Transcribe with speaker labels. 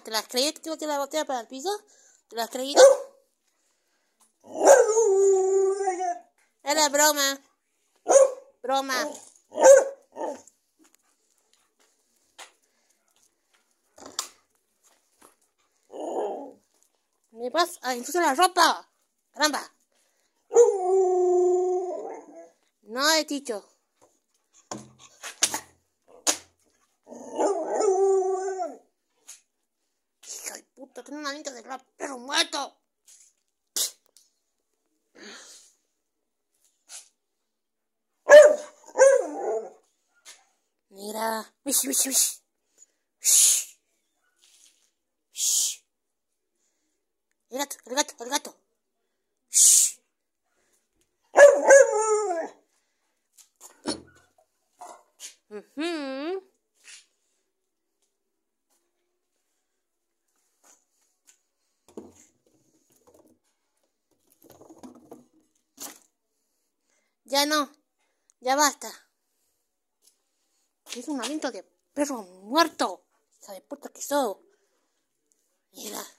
Speaker 1: te las creí, a que la botella para el piso. Te las creí. Era broma. Broma. Me vas a ensuciar la ropa. Caramba. No he dicho. Un una de rap. pero
Speaker 2: muerto!
Speaker 3: Mira. El
Speaker 2: gato, el gato, el gato. Shh.
Speaker 1: Ya no. Ya basta. Es un aliento de perro muerto. ¿Sabes de puta que Y Mira.